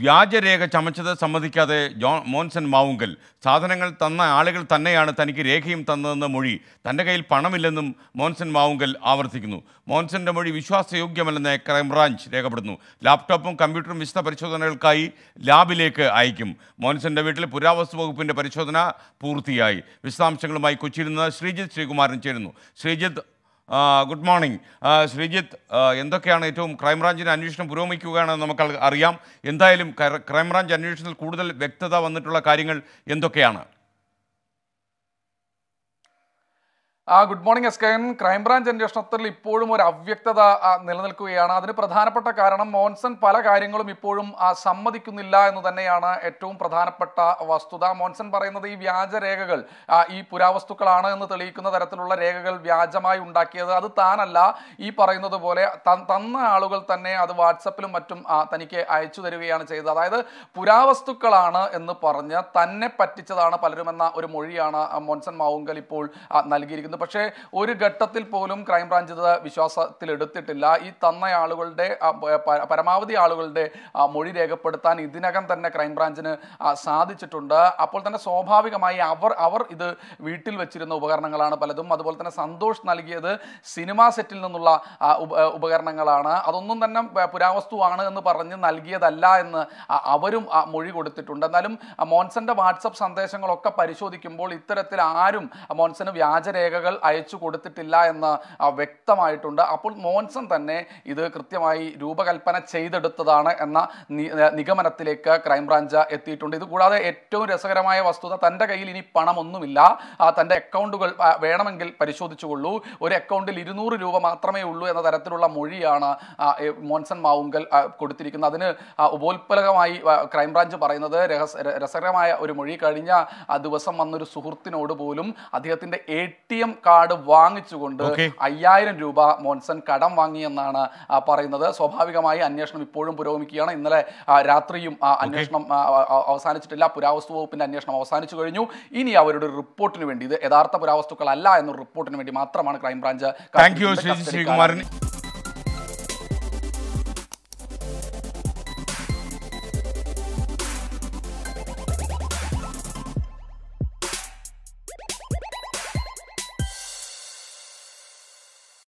വ്യാജരേഖ ചമച്ചത് സമ്മതിക്കാതെ ജോൺ മോൻസൺ മാവുങ്കൽ സാധനങ്ങൾ തന്ന ആളുകൾ തന്നെയാണ് തനിക്ക് രേഖയും തന്നതെന്ന മൊഴി തൻ്റെ കയ്യിൽ പണമില്ലെന്നും മോൻസൺ മാവുങ്കൽ ആവർത്തിക്കുന്നു മോൻസന്റെ മൊഴി വിശ്വാസയോഗ്യമല്ലെന്ന് ക്രൈംബ്രാഞ്ച് രേഖപ്പെടുന്നു ലാപ്ടോപ്പും കമ്പ്യൂട്ടറും വിശദ പരിശോധനകൾക്കായി ലാബിലേക്ക് അയക്കും മോൻസന്റെ വീട്ടിൽ പുരാവസ്തു വകുപ്പിൻ്റെ പരിശോധന പൂർത്തിയായി വിശദാംശങ്ങളുമായി കൊച്ചിയിൽ നിന്ന് ശ്രീജിത്ത് ശ്രീകുമാരൻ ചേരുന്നു ശ്രീജിത്ത് ഗുഡ് മോർണിംഗ് ശ്രീജിത്ത് എന്തൊക്കെയാണ് ഏറ്റവും ക്രൈംബ്രാഞ്ചിന് അന്വേഷണം പുരോഗമിക്കുകയാണെന്ന് നമുക്ക് അറിയാം എന്തായാലും ക്രൈംബ്രാഞ്ച് അന്വേഷണത്തിൽ കൂടുതൽ വ്യക്തത വന്നിട്ടുള്ള കാര്യങ്ങൾ എന്തൊക്കെയാണ് ആ good morning S K crime branch അന്വേഷണത്തിൽ ഇപ്പോഴും ഒരു അവ്യക്തത നിലനിൽക്കുകയാണ് അതിന് പ്രധാനപ്പെട്ട കാരണം മോൻസൺ പല കാര്യങ്ങളും ഇപ്പോഴും സമ്മതിക്കുന്നില്ല എന്ന് തന്നെയാണ് ഏറ്റവും പ്രധാനപ്പെട്ട വസ്തുത മോൻസൺ പറയുന്നത് ഈ വ്യാജരേഖകൾ ഈ പുരാവസ്തുക്കളാണ് എന്ന് തെളിയിക്കുന്ന തരത്തിലുള്ള രേഖകൾ വ്യാജമായി ഉണ്ടാക്കിയത് അത് താനല്ല ഈ പറയുന്നത് പോലെ തന്ന ആളുകൾ തന്നെ അത് വാട്സപ്പിലും മറ്റും തനിക്ക് അയച്ചു തരികയാണ് ചെയ്തത് അതായത് പുരാവസ്തുക്കളാണ് എന്ന് പറഞ്ഞ് തന്നെ പറ്റിച്ചതാണ് പലരുമെന്ന ഒരു മൊഴിയാണ് മോൻസൺ മാവുങ്കൽ ഇപ്പോൾ നൽകിയിരിക്കുന്നത് ചെയ്തിരുന്നു പക്ഷേ ഒരു ഘട്ടത്തിൽ പോലും ക്രൈംബ്രാഞ്ച് ഇത് വിശ്വാസത്തിൽ എടുത്തിട്ടില്ല ഈ തന്ന ആളുകളുടെ പരമാവധി ആളുകളുടെ മൊഴി രേഖപ്പെടുത്താൻ ഇതിനകം തന്നെ ക്രൈംബ്രാഞ്ചിന് സാധിച്ചിട്ടുണ്ട് അപ്പോൾ തന്നെ സ്വാഭാവികമായി അവർ അവർ ഇത് വീട്ടിൽ വെച്ചിരുന്ന ഉപകരണങ്ങളാണ് പലതും അതുപോലെ തന്നെ സന്തോഷ് നൽകിയത് സിനിമാ സെറ്റിൽ നിന്നുള്ള ഉപകരണങ്ങളാണ് അതൊന്നും തന്നെ പുരാവസ്തുവാണ് എന്ന് പറഞ്ഞ് നൽകിയതല്ല എന്ന് അവരും മൊഴി കൊടുത്തിട്ടുണ്ട് എന്നാലും മോൻസന്റെ വാട്സപ്പ് സന്ദേശങ്ങളൊക്കെ പരിശോധിക്കുമ്പോൾ ഇത്തരത്തിൽ ആരും മോൻസന് വ്യാജരേഖകൾ രേഖകൾ അയച്ചു കൊടുത്തിട്ടില്ല എന്ന് വ്യക്തമായിട്ടുണ്ട് അപ്പോൾ മോൻസൺ തന്നെ ഇത് കൃത്യമായി രൂപകൽപ്പന ചെയ്തെടുത്തതാണ് എന്ന നിഗമനത്തിലേക്ക് ക്രൈംബ്രാഞ്ച് എത്തിയിട്ടുണ്ട് ഇതുകൂടാതെ കൂടാതെ ഏറ്റവും രസകരമായ വസ്തുത തൻ്റെ കയ്യിൽ ഇനി പണമൊന്നുമില്ല തൻ്റെ അക്കൗണ്ടുകൾ വേണമെങ്കിൽ പരിശോധിച്ചുകൊള്ളൂ ഒരു അക്കൗണ്ടിൽ ഇരുന്നൂറ് രൂപ മാത്രമേ ഉള്ളൂ എന്ന തരത്തിലുള്ള മൊഴിയാണ് മോൻസൺ മാവുങ്കൽ കൊടുത്തിരിക്കുന്നത് അതിന് ഉപോത്പലകമായി ക്രൈംബ്രാഞ്ച് പറയുന്നത് രഹസ്യ രസകരമായ ഒരു മൊഴി കഴിഞ്ഞ ദിവസം വന്നൊരു സുഹൃത്തിനോട് പോലും അദ്ദേഹത്തിൻ്റെ എ ടി എം കാർഡ് വാങ്ങിച്ചുകൊണ്ട് അയ്യായിരം രൂപ മോൻസൺ കടം വാങ്ങിയെന്നാണ് പറയുന്നത് സ്വാഭാവികമായി അന്വേഷണം ഇപ്പോഴും പുരോഗമിക്കുകയാണ് ഇന്നലെ രാത്രിയും അന്വേഷണം അവസാനിച്ചിട്ടില്ല പുരാവസ്തു വകുപ്പിന്റെ അന്വേഷണം അവസാനിച്ചു കഴിഞ്ഞു ഇനി അവരുടെ റിപ്പോർട്ടിന് വേണ്ടി ഇത് യഥാർത്ഥ പുരാവസ്തുക്കളല്ല എന്നൊരു റിപ്പോർട്ടിന് വേണ്ടി മാത്രമാണ് ക്രൈംബ്രാഞ്ച് താങ്ക് യു ശ്രീകുമാരൻ